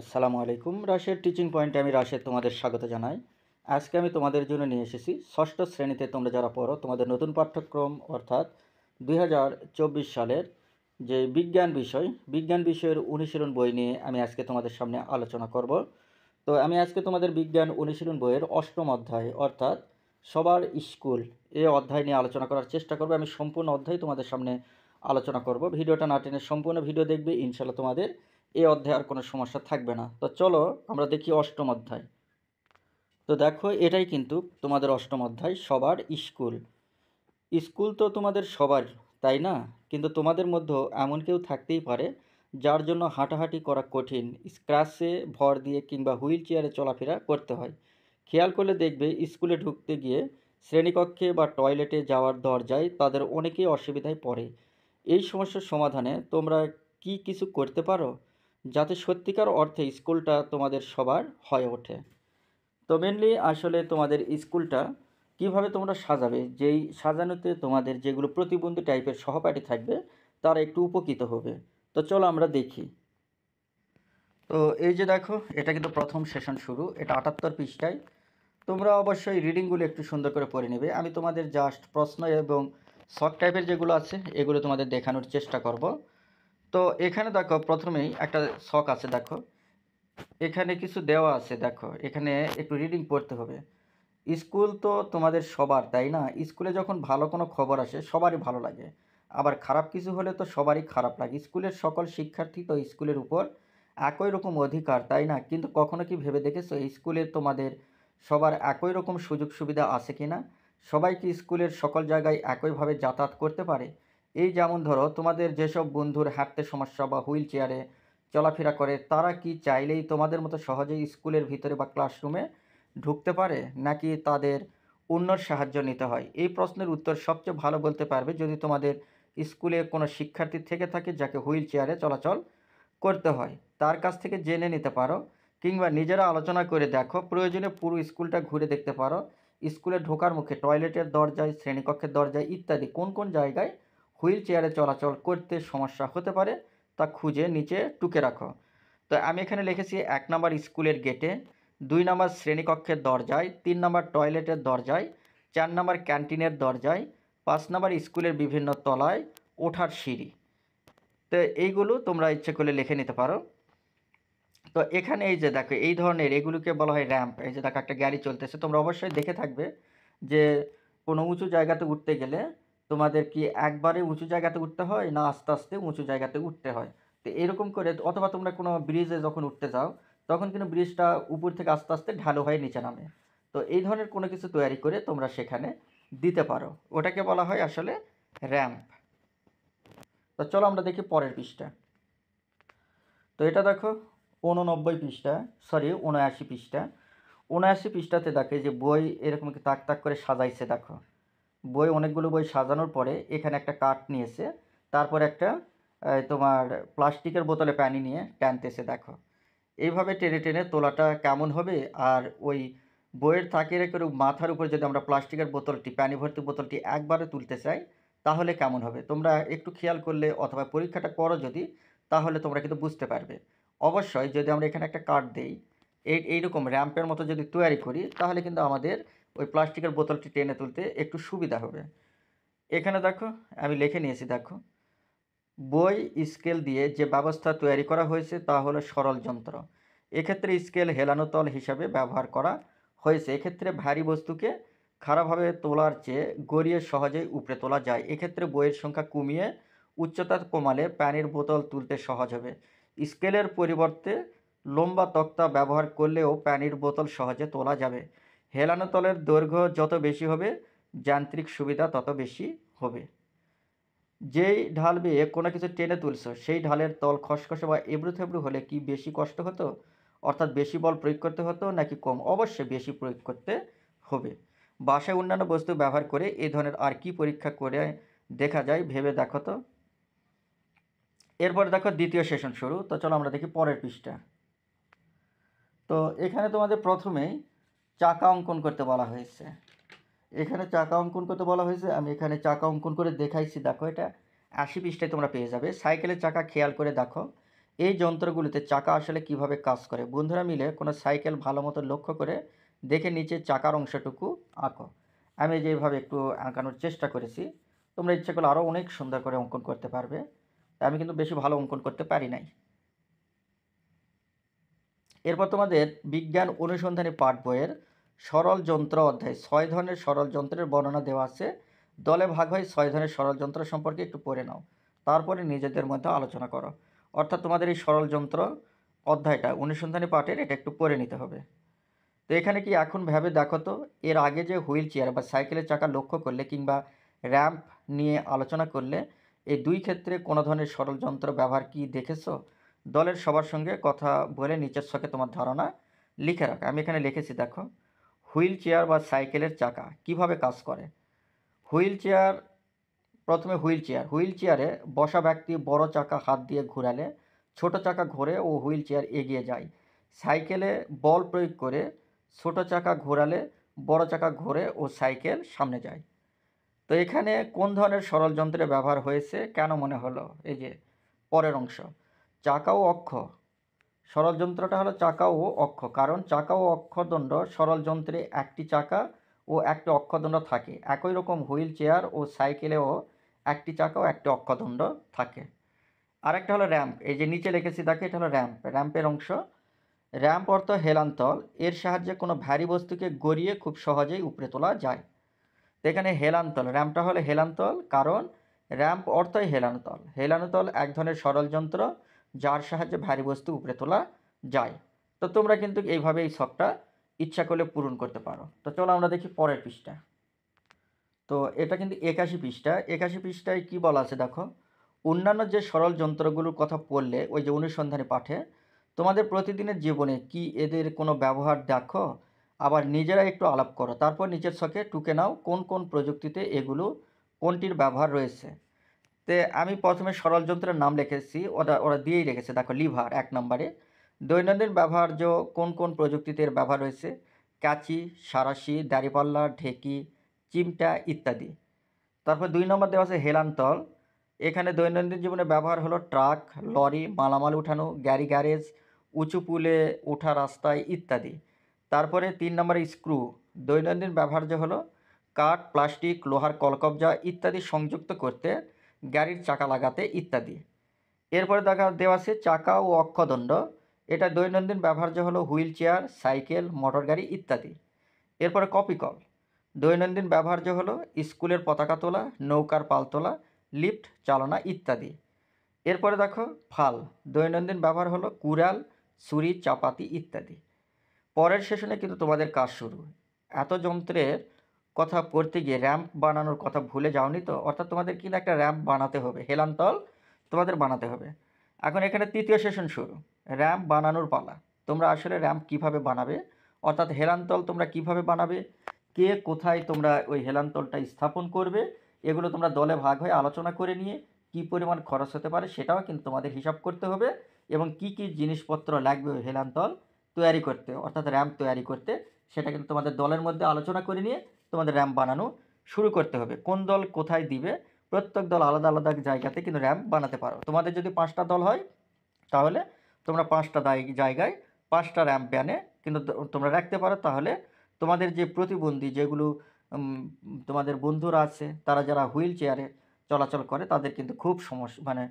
আসসালামু আলাইকুম রাশের টিচিং পয়েন্টে আমি রাশের তোমাদের স্বাগত জানাই আজকে আমি তোমাদের জন্য নিয়ে এসেছি ষষ্ঠ শ্রেণীতে তোমরা যারা পড়ো তোমাদের নতুন পাঠ্যক্রম অর্থাৎ দুই সালের যে বিজ্ঞান বিষয় বিজ্ঞান বিষয়ের অনুশীলন বই নিয়ে আমি আজকে তোমাদের সামনে আলোচনা করব তো আমি আজকে তোমাদের বিজ্ঞান অনুশীলন বইয়ের অষ্টম অধ্যায় অর্থাৎ সবার স্কুল এ অধ্যায় নিয়ে আলোচনা করার চেষ্টা করবো আমি সম্পূর্ণ অধ্যায় তোমাদের সামনে আলোচনা করব ভিডিওটা না টেনে সম্পূর্ণ ভিডিও দেখবে ইনশাল্লাহ তোমাদের এই অধ্যায় আর কোনো সমস্যা থাকবে না তো চলো আমরা দেখি অষ্টম অধ্যায় তো দেখো এটাই কিন্তু তোমাদের অষ্টম অধ্যায় সবার স্কুল স্কুল তো তোমাদের সবার তাই না কিন্তু তোমাদের মধ্যেও এমন কেউ থাকতেই পারে যার জন্য হাঁটাহাঁটি করা কঠিন স্ক্রাসে ভর দিয়ে কিংবা হুইল চেয়ারে চলাফেরা করতে হয় খেয়াল করলে দেখবে স্কুলে ঢুকতে গিয়ে শ্রেণীকক্ষে বা টয়লেটে যাওয়ার দরজায় তাদের অনেকেই অসুবিধায় পড়ে এই সমস্যার সমাধানে তোমরা কি কিছু করতে পারো যাতে সত্যিকার অর্থে স্কুলটা তোমাদের সবার হয়ে ওঠে তো মেনলি আসলে তোমাদের স্কুলটা কিভাবে তোমরা সাজাবে যেই সাজানোতে তোমাদের যেগুলো প্রতিবন্ধী টাইপের সহপাঠী থাকবে তারা একটু উপকৃত হবে তো চলো আমরা দেখি তো এই যে দেখো এটা কিন্তু প্রথম সেশন শুরু এটা আটাত্তর পৃষ্ঠায় তোমরা অবশ্যই রিডিংগুলো একটু সুন্দর করে পড়ে নেবে আমি তোমাদের জাস্ট প্রশ্ন এবং শর্ট টাইপের যেগুলো আছে এগুলো তোমাদের দেখানোর চেষ্টা করব তো এখানে দেখো প্রথমেই একটা শখ আছে দেখো এখানে কিছু দেওয়া আছে দেখো এখানে একটু রিডিং পড়তে হবে স্কুল তো তোমাদের সবার তাই না স্কুলে যখন ভালো কোনো খবর আসে সবারই ভালো লাগে আবার খারাপ কিছু হলে তো সবারই খারাপ লাগে স্কুলের সকল শিক্ষার্থী তো স্কুলের উপর একই রকম অধিকার তাই না কিন্তু কখনো কি ভেবে দেখেছো স্কুলে তোমাদের সবার একই রকম সুযোগ সুবিধা আছে কি না সবাই কি স্কুলের সকল জায়গায় একইভাবে যাতায়াত করতে পারে এই যেমন ধরো তোমাদের যেসব বন্ধুর হাঁটতে সমস্যা বা হুইল চেয়ারে চলাফেরা করে তারা কি চাইলেই তোমাদের মতো সহজেই স্কুলের ভিতরে বা ক্লাসরুমে ঢুকতে পারে নাকি তাদের অন্যর সাহায্য নিতে হয় এই প্রশ্নের উত্তর সবচেয়ে ভালো বলতে পারবে যদি তোমাদের স্কুলে কোনো শিক্ষার্থী থেকে থাকে যাকে হুইল চেয়ারে চলাচল করতে হয় তার কাছ থেকে জেনে নিতে পারো কিংবা নিজেরা আলোচনা করে দেখো প্রয়োজনে পুরো স্কুলটা ঘুরে দেখতে পারো স্কুলে ঢোকার মুখে টয়লেটের দরজায় শ্রেণীকক্ষের দরজায় ইত্যাদি কোন কোন জায়গায় হুইল চেয়ারে চলাচল করতে সমস্যা হতে পারে তা খুঁজে নিচে টুকে রাখো তো আমি এখানে লিখেছি এক নম্বর স্কুলের গেটে দুই নম্বর শ্রেণীকক্ষের দরজায় তিন নম্বর টয়লেটের দরজায় চার নম্বর ক্যান্টিনের দরজায় পাঁচ নম্বর স্কুলের বিভিন্ন তলায় ওঠার সিঁড়ি তো এইগুলো তোমরা ইচ্ছে করলে লিখে নিতে পারো তো এখানে এই যে দেখো এই ধরনের এগুলোকে বলা হয় র্যাম্প এই যে দেখো একটা গাড়ি চলতেছে তোমরা অবশ্যই দেখে থাকবে যে কোনো উঁচু জায়গাতে উঠতে গেলে তোমাদের কি একবারে উঁচু জায়গাতে উঠতে হয় না আস্তে আস্তে উঁচু জায়গাতে উঠতে হয় তো এরকম করে অথবা তোমরা কোনো ব্রিজে যখন উঠতে যাও তখন কিন্তু ব্রিজটা উপর থেকে আস্তে আস্তে ঢালু হয়ে নিচে নামে তো এই ধরনের কোনো কিছু তৈরি করে তোমরা সেখানে দিতে পারো ওটাকে বলা হয় আসলে র্যাম্প তো চলো আমরা দেখি পরের পৃষ্ঠা তো এটা দেখো উননব্বই পৃষ্ঠা সরি উনআশি পৃষ্ঠা উনআশি পৃষ্ঠাতে দেখে যে বই এরকম তাক তাক করে সাজাইছে দেখো বই অনেকগুলো বই সাজানোর পরে এখানে একটা কাঠ নিয়েছে তারপর একটা তোমার প্লাস্টিকের বোতলে প্যানি নিয়ে টানতেছে দেখো এইভাবে টেনে টেনে তোলাটা কেমন হবে আর ওই বইয়ের তাকিয়ে রেখে মাথার উপর যদি আমরা প্লাস্টিকের বোতলটি প্যানি ভর্তি বোতলটি একবারে তুলতে চাই তাহলে কেমন হবে তোমরা একটু খেয়াল করলে অথবা পরীক্ষাটা করো যদি তাহলে তোমরা কিন্তু বুঝতে পারবে অবশ্যই যদি আমরা এখানে একটা কাঠ দিই এই এইরকম র্যাম্পের মতো যদি তৈরি করি তাহলে কিন্তু আমাদের ওই প্লাস্টিকের বোতলটি টেনে তুলতে একটু সুবিধা হবে এখানে দেখো আমি লিখে নিয়েছি দেখো বই স্কেল দিয়ে যে ব্যবস্থা তৈরি করা হয়েছে তা হলো সরল যন্ত্র এক্ষেত্রে স্কেল হেলানো তল হিসাবে ব্যবহার করা হয়েছে এক্ষেত্রে ভারী বস্তুকে খারাপভাবে তোলার চেয়ে গড়িয়ে সহজেই উপরে তোলা যায় এক্ষেত্রে বইয়ের সংখ্যা কমিয়ে উচ্চতা কমালে পানির বোতল তুলতে সহজ হবে স্কেলের পরিবর্তে লম্বা তক্তা ব্যবহার করলেও পানির বোতল সহজে তোলা যাবে হেলানো তলের দৈর্ঘ্য যত বেশি হবে যান্ত্রিক সুবিধা তত বেশি হবে যেই ঢাল বেয়ে কোনো কিছু টেনে তুলছ সেই ঢালের তল খসখসে বা এবড়ু থেবড়ু হলে কি বেশি কষ্ট হতো অর্থাৎ বেশি বল প্রয়োগ করতে হতো নাকি কম অবশ্যই বেশি প্রয়োগ করতে হবে বাসায় অন্যান্য বস্তু ব্যবহার করে এই ধরনের আর কি পরীক্ষা করে দেখা যায় ভেবে দেখো তো এরপরে দেখো দ্বিতীয় সেশন শুরু তো চলো আমরা দেখি পরের পৃষ্ঠা তো এখানে তোমাদের প্রথমেই চাকা অঙ্কন করতে বলা হয়েছে এখানে চাকা অঙ্কন করতে বলা হয়েছে আমি এখানে চাকা অঙ্কন করে দেখাইছি দেখো এটা আশি পৃষ্ঠায় তোমরা পেয়ে যাবে সাইকেলের চাকা খেয়াল করে দেখো এই যন্ত্রগুলিতে চাকা আসলে কিভাবে কাজ করে বন্ধুরা মিলে কোনো সাইকেল ভালো মতো লক্ষ্য করে দেখে নিচে চাকার অংশটুকু আঁকো আমি যেভাবে একটু আঁকানোর চেষ্টা করেছি তোমরা ইচ্ছে করলে আরও অনেক সুন্দর করে অঙ্কন করতে পারবে আমি কিন্তু বেশি ভালো অঙ্কন করতে পারি নাই এরপর তোমাদের বিজ্ঞান অনুসন্ধানী পাঠ বইয়ের সরল যন্ত্র অধ্যায় ছয় ধরনের সরল যন্ত্রের বর্ণনা দেওয়া আছে দলে ভাগ হয় ছয় ধরনের সরল যন্ত্র সম্পর্কে একটু পড়ে নাও তারপরে নিজেদের মধ্যে আলোচনা করো অর্থাৎ তোমাদের এই সরল যন্ত্র অধ্যায়টা অনুসন্ধানী পাঠের এটা একটু পড়ে নিতে হবে তো এখানে কি এখন ভেবে দেখো তো এর আগে যে হুইল চেয়ার বা সাইকেলের চাকা লক্ষ্য করলে কিংবা র্যাম্প নিয়ে আলোচনা করলে এই দুই ক্ষেত্রে কোনো ধরনের সরল যন্ত্র ব্যবহার কি দেখেছো দলের সবার সঙ্গে কথা বলে নিচের ছকে তোমার ধারণা লিখে রাখো আমি এখানে লিখেছি দেখো হুইল চেয়ার বা সাইকেলের চাকা কিভাবে কাজ করে হুইল চেয়ার প্রথমে হুইল চেয়ার হুইল চেয়ারে বসা ব্যক্তি বড় চাকা হাত দিয়ে ঘুরালে ছোট চাকা ঘোরে ও হুইল চেয়ার এগিয়ে যায় সাইকেলে বল প্রয়োগ করে ছোট চাকা ঘোরালে বড় চাকা ঘোরে ও সাইকেল সামনে যায় তো এখানে কোন ধরনের সরল যন্ত্রে ব্যবহার হয়েছে কেন মনে হলো এই যে পরের অংশ চাকা ও অক্ষ সরল যন্ত্রটা হলো চাকা ও অক্ষ কারণ চাকা ও অক্ষদণ্ড সরল যন্ত্রে একটি চাকা ও একটি অক্ষদণ্ড থাকে একই রকম হুইল চেয়ার ও সাইকেলেও একটি চাকা ও একটি অক্ষদণ্ড থাকে আরেকটা হলো র্যাম্প এই যে নিচে লিখেছি দেখো এটা হলো র্যাম্প র্যাম্পের অংশ র্যাম্প অর্থ হেলান্তল এর সাহায্যে কোনো ভারী বস্তুকে গড়িয়ে খুব সহজেই উপরে তোলা যায় তো এখানে হেলান্তল র্যাম্পটা হলো হেলান্তল কারণ র্যাম্প অর্থই হেলানতল হেলানতল এক ধরনের সরল যন্ত্র যার সাহায্যে ভারী বস্তু উপরে তোলা যায় তো তোমরা কিন্তু এইভাবে এই শখটা ইচ্ছা করলে পূরণ করতে পারো তো চলো আমরা দেখি পরের পৃষ্ঠা তো এটা কিন্তু একাশি পৃষ্ঠা একাশি পৃষ্ঠায় কি বলা আছে দেখো অন্যান্য যে সরল যন্ত্রগুলোর কথা পড়লে ওই যে অনুসন্ধানী পাঠে তোমাদের প্রতিদিনের জীবনে কি এদের কোনো ব্যবহার দেখো আবার নিজেরা একটু আলাপ করো তারপর নিজের শখে টুকে নাও কোন কোন প্রযুক্তিতে এগুলো কোনটির ব্যবহার রয়েছে তে আমি প্রথমে সরল যন্ত্রের নাম লিখেছি ওরা ওরা দিয়েই রেখেছে দেখো লিভার এক নম্বরে দৈনন্দিন ব্যবহার্য কোন কোন প্রযুক্তিতে এর ব্যবহার হয়েছে কাঁচি সারাশি দাড়িপাল্লা ঢেকি চিমটা ইত্যাদি তারপর দুই নম্বর দেওয়া আছে হেলান্তল এখানে দৈনন্দিন জীবনে ব্যবহার হলো ট্রাক লরি মালামাল উঠানো গ্যারি গ্যারেজ উঁচু পুলে ওঠা রাস্তায় ইত্যাদি তারপরে তিন নম্বরে স্ক্রু দৈনন্দিন ব্যবহার্য হলো কাঠ প্লাস্টিক লোহার কলকবজা ইত্যাদি সংযুক্ত করতে গাড়ির চাকা লাগাতে ইত্যাদি এরপরে দেখা দেওয়া আছে চাকা ও অক্ষদণ্ড এটা দৈনন্দিন ব্যবহার্য হলো হুইল চেয়ার সাইকেল মোটর গাড়ি ইত্যাদি এরপরে কপিকল দৈনন্দিন ব্যবহার্য হলো স্কুলের পতাকা তোলা নৌকার পাল তোলা লিফট চালনা ইত্যাদি এরপরে দেখো ফাল দৈনন্দিন ব্যবহার হলো কুড়াল ছুরি চাপাতি ইত্যাদি পরের সেশনে কিন্তু তোমাদের কাজ শুরু এত যন্ত্রের কথা করতে গিয়ে র্যাম্প বানানোর কথা ভুলে যাওনি তো অর্থাৎ তোমাদের কিন্তু একটা র্যাম্প বানাতে হবে হেলানতল তোমাদের বানাতে হবে এখন এখানে তৃতীয় সেশন শুরু র্যাম্প বানানোর পালা তোমরা আসলে র্যাম্প কিভাবে বানাবে অর্থাৎ হেলানতল তোমরা কিভাবে বানাবে কে কোথায় তোমরা ওই হেলানতলটা স্থাপন করবে এগুলো তোমরা দলে ভাগ হয়ে আলোচনা করে নিয়ে কি পরিমাণ খরচ হতে পারে সেটাও কিন্তু তোমাদের হিসাব করতে হবে এবং কি কি জিনিসপত্র লাগবে ওই হেলানতল তৈরি করতে অর্থাৎ র্যাম্প তৈরি করতে সেটা কিন্তু তোমাদের দলের মধ্যে আলোচনা করে নিয়ে তোমাদের র্যাম্প বানানো শুরু করতে হবে কোন দল কোথায় দিবে প্রত্যেক দল আলাদা আলাদা জায়গাতে কিন্তু র্যাম্প বানাতে পারো তোমাদের যদি পাঁচটা দল হয় তাহলে তোমরা পাঁচটা জায়গায় পাঁচটা র্যাম্প ব্যানে কিন্তু তোমরা রাখতে পারো তাহলে তোমাদের যে প্রতিবন্ধী যেগুলো তোমাদের বন্ধুরা আছে তারা যারা হুইল চেয়ারে চলাচল করে তাদের কিন্তু খুব সমস্যা মানে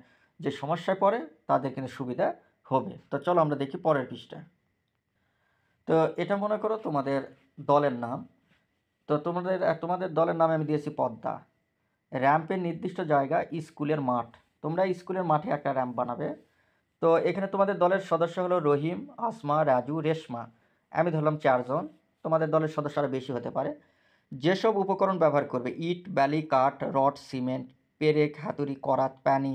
যে সমস্যায় পড়ে তাদের কিন্তু সুবিধা হবে তো চলো আমরা দেখি পরের পৃষ্ঠা তো এটা মনে করো তোমাদের দলের নাম তো তোমাদের তোমাদের দলের নামে আমি দিয়েছি পদ্মা র্যাম্পের নির্দিষ্ট জায়গা স্কুলের মাঠ তোমরা স্কুলের মাঠে একটা র্যাম্প বানাবে তো এখানে তোমাদের দলের সদস্য হলো রহিম আসমা রাজু রেশমা আমি ধরলাম চারজন তোমাদের দলের সদস্য আরও বেশি হতে পারে যেসব উপকরণ ব্যবহার করবে ইট বালি কাঠ রড সিমেন্ট পেরেক হাতুড়ি করাত প্যানি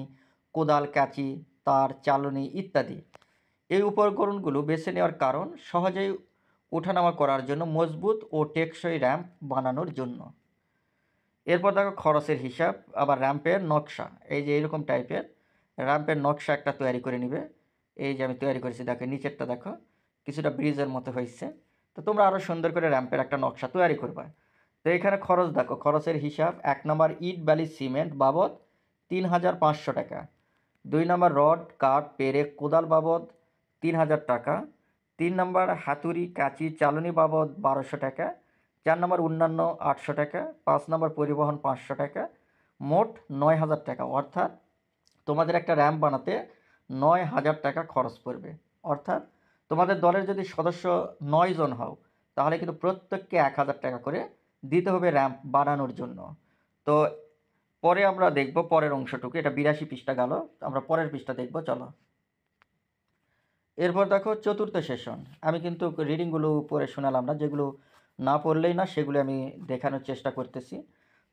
কোদাল কাঁচি তার চালনি ইত্যাদি এই উপকরণগুলো বেছে নেওয়ার কারণ সহজেই উঠানামা করার জন্য মজবুত ও টেকসই র্যাম্প বানানোর জন্য এরপর দেখো খরচের হিসাব আবার র্যাম্পের নকশা এই যে এরকম টাইপের র্যাম্পের নকশা একটা তৈরি করে নিবে এই যে আমি তৈরি করেছি দেখো নিচেরটা দেখো কিছুটা ব্রিজের মতো হয়েছে তো তোমরা আরও সুন্দর করে র্যাম্পের একটা নকশা তৈরি করবে তো এখানে খরচ দেখো খরচের হিসাব এক নম্বর ইট বালি সিমেন্ট বাবদ তিন হাজার পাঁচশো টাকা দুই নম্বর রড কাঠ পেরে কোদাল বাবদ তিন হাজার টাকা তিন নম্বর হাতুড়ি কাঁচি চালনি বাবদ বারোশো টাকা চার নম্বর অন্যান্য আটশো টাকা পাঁচ নম্বর পরিবহন পাঁচশো টাকা মোট নয় হাজার টাকা অর্থাৎ তোমাদের একটা র্যাম্প বানাতে নয় হাজার টাকা খরচ পড়বে অর্থাৎ তোমাদের দলের যদি সদস্য নয় জন হও তাহলে কিন্তু প্রত্যেককে এক হাজার টাকা করে দিতে হবে র্যাম্প বানানোর জন্য তো পরে আমরা দেখব পরের অংশটুকু এটা বিরাশি পৃষ্ঠা গেল আমরা পরের পৃষ্ঠা দেখব চলো এরপর দেখো চতুর্থ সেশন আমি কিন্তু রিডিংগুলো পড়ে শোনালাম না যেগুলো না পড়লেই না সেগুলো আমি দেখানোর চেষ্টা করতেছি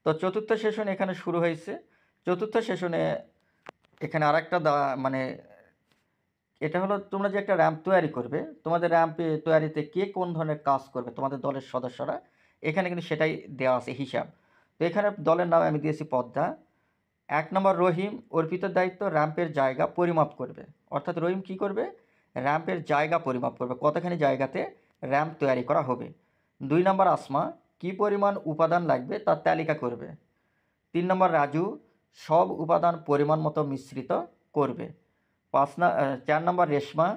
তো চতুর্থ সেশন এখানে শুরু হয়েছে চতুর্থ সেশনে এখানে আরেকটা দা মানে এটা হলো তোমরা যে একটা র্যাম্প তৈরি করবে তোমাদের র্যাম্প তৈরিতে কে কোন ধরনের কাজ করবে তোমাদের দলের সদস্যরা এখানে কিন্তু সেটাই দেওয়া আছে হিসাব তো এখানে দলের নাম আমি দিয়েছি পদ্মা এক নম্বর রহিম অর্পিত দায়িত্ব র্যাম্পের জায়গা পরিমাপ করবে অর্থাৎ রহিম কি করবে র্যাম্পের জায়গা পরিমাপ করবে কতখানি জায়গাতে র্যাম্প তৈরি করা হবে দুই নম্বর আসমা কি পরিমাণ উপাদান লাগবে তার তালিকা করবে তিন নম্বর রাজু সব উপাদান পরিমাণ মতো মিশ্রিত করবে পাঁচ না চার নম্বর রেশমা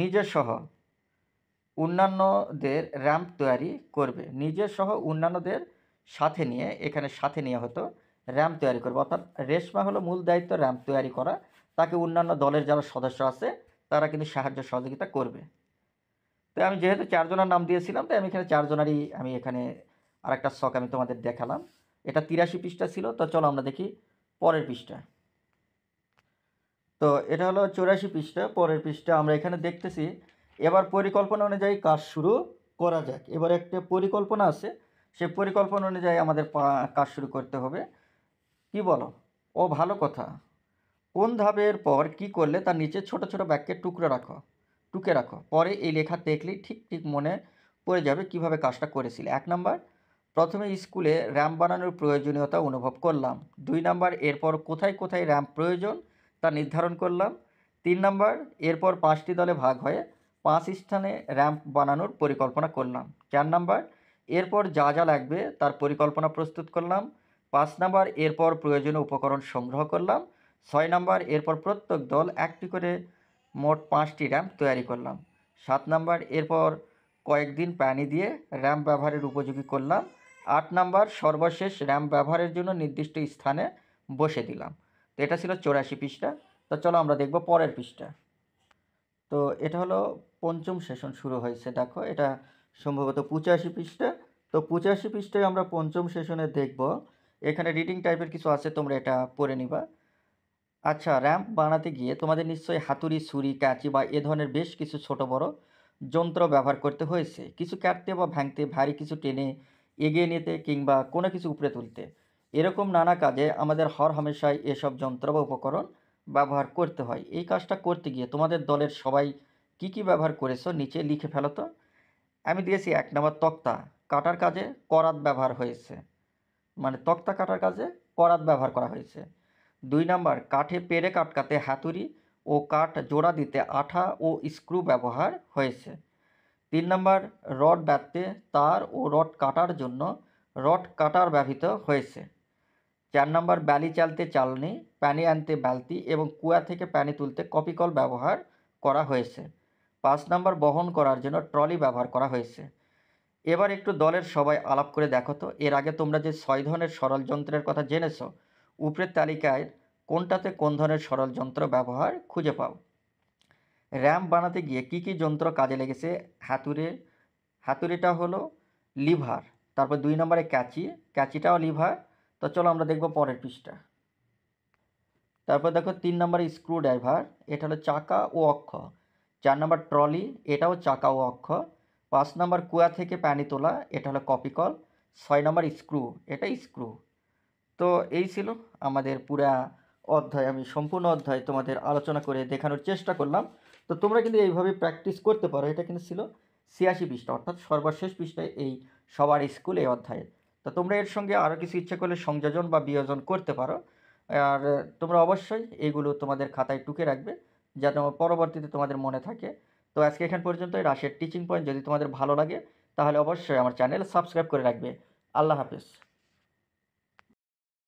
নিজেসহ অন্যান্যদের র্যাম্প তৈরি করবে নিজেসহ অন্যান্যদের সাথে নিয়ে এখানে সাথে নিয়ে হতো র্যাম্প তৈরি করবে অর্থাৎ রেশমা হলো মূল দায়িত্ব র্যাম্প তৈরি করা তাকে অন্যান্য দলের যারা সদস্য আছে তারা কিন্তু সাহায্য সহযোগিতা করবে তো আমি যেহেতু চারজনের নাম দিয়েছিলাম তাই আমি এখানে চারজনারই আমি এখানে আর একটা শখ আমি তোমাদের দেখালাম এটা তিরাশি পৃষ্ঠা ছিল তো চলো আমরা দেখি পরের পৃষ্ঠা তো এটা হলো চৌরাশি পৃষ্ঠা পরের পৃষ্ঠা আমরা এখানে দেখতেছি এবার পরিকল্পনা অনুযায়ী কাজ শুরু করা যাক এবার একটা পরিকল্পনা আছে সে পরিকল্পনা অনুযায়ী আমাদের কাজ শুরু করতে হবে কি বলো ও ভালো কথা কোন ধাপের পর কি করলে তার নিচে ছোট ছোট বাক্যের টুকরো রাখো টুকে রাখো পরে এই লেখা দেখলেই ঠিক ঠিক মনে পড়ে যাবে কিভাবে কাজটা করেছিলে এক নাম্বার প্রথমে স্কুলে র্যাম্প বানানোর প্রয়োজনীয়তা অনুভব করলাম দুই নাম্বার এরপর কোথায় কোথায় র্যাম্প প্রয়োজন তা নির্ধারণ করলাম তিন নাম্বার এরপর পাঁচটি দলে ভাগ হয়ে পাঁচ স্থানে র্যাম্প বানানোর পরিকল্পনা করলাম চার নাম্বার এরপর যা যা লাগবে তার পরিকল্পনা প্রস্তুত করলাম পাঁচ নাম্বার এরপর প্রয়োজনীয় উপকরণ সংগ্রহ করলাম ছয় নম্বর এরপর প্রত্যেক দল একটি করে মোট পাঁচটি র্যাম্প তৈরি করলাম সাত নম্বর এরপর কয়েকদিন পানি দিয়ে র্যাম্প ব্যবহারের উপযোগী করলাম আট নম্বর সর্বশেষ র্যাম্প ব্যবহারের জন্য নির্দিষ্ট স্থানে বসে দিলাম তো এটা ছিল চৌরাশি পৃষ্ঠা তো চলো আমরা দেখব পরের পৃষ্ঠা তো এটা হলো পঞ্চম সেশন শুরু হয়েছে দেখো এটা সম্ভবত পঁচাশি পৃষ্ঠা তো পঁচাশি পৃষ্ঠায় আমরা পঞ্চম সেশনে দেখব এখানে রিডিং টাইপের কিছু আছে তোমরা এটা পড়ে নিবা আচ্ছা র্যাম্প বানাতে গিয়ে তোমাদের নিশ্চয়ই হাতুড়ি ছুরি কাঁচি বা এ ধরনের বেশ কিছু ছোট বড় যন্ত্র ব্যবহার করতে হয়েছে কিছু কাটতে বা ভাঙতে ভারী কিছু টেনে এগিয়ে নিতে কিংবা কোনো কিছু উপরে তুলতে এরকম নানা কাজে আমাদের হর হামেশাই এসব যন্ত্র বা উপকরণ ব্যবহার করতে হয় এই কাজটা করতে গিয়ে তোমাদের দলের সবাই কি কি ব্যবহার করেছো নিচে লিখে ফেলো তো আমি দিয়েছি এক নম্বর তক্তা কাটার কাজে করাত ব্যবহার হয়েছে মানে তক্তা কাটার কাজে করাত ব্যবহার করা হয়েছে দুই নাম্বার কাঠে পেরে কাটকাতে হাতুড়ি ও কাঠ জোড়া দিতে আঠা ও স্ক্রু ব্যবহার হয়েছে তিন নম্বর রড ব্যাধতে তার ও রড কাটার জন্য রড কাটার ব্যবহৃত হয়েছে চার নম্বর বালি চালতে চালনি প্যানি আনতে বালতি এবং কুয়া থেকে প্যানি তুলতে কপিকল ব্যবহার করা হয়েছে পাঁচ নাম্বার বহন করার জন্য ট্রলি ব্যবহার করা হয়েছে এবার একটু দলের সবাই আলাপ করে দেখো তো এর আগে তোমরা যে ছয় ধরনের সরল যন্ত্রের কথা জেনেছো উপরের তালিকায় কোনটাতে কোন ধরনের সরল যন্ত্র ব্যবহার খুঁজে পাও র্যাম্প বানাতে গিয়ে কি কি যন্ত্র কাজে লেগেছে হাতুড়ে হাতুড়িটা হলো লিভার তারপর দুই নম্বরে ক্যাচি ক্যাচিটাও লিভার তো চলো আমরা দেখব পরের পিসটা তারপর দেখো তিন নম্বরে স্ক্রু ড্রাইভার এটা হলো চাকা ও অক্ষ চার নম্বর ট্রলি এটাও চাকা ও অক্ষ পাঁচ নম্বর কুয়া থেকে প্যানি তোলা এটা হলো কপিকল ছয় নম্বর স্ক্রু এটা স্ক্রু তো এই ছিল আমাদের পুরা অধ্যায় আমি সম্পূর্ণ অধ্যায় তোমাদের আলোচনা করে দেখানোর চেষ্টা করলাম তো তোমরা কিন্তু এইভাবে প্র্যাকটিস করতে পারো এটা কিন্তু ছিল ছিয়াশি পৃষ্ঠা অর্থাৎ সর্বশেষ পৃষ্ঠায় এই সবার স্কুল এই অধ্যায়ে তো তোমরা এর সঙ্গে আরও কিছু ইচ্ছা করলে সংযোজন বা বিয়োজন করতে পারো আর তোমরা অবশ্যই এগুলো তোমাদের খাতায় টুকে রাখবে যাতে পরবর্তীতে তোমাদের মনে থাকে তো আজকে এখান পর্যন্ত রাশের টিচিং পয়েন্ট যদি তোমাদের ভালো লাগে তাহলে অবশ্যই আমার চ্যানেল সাবস্ক্রাইব করে রাখবে আল্লাহ হাফিজ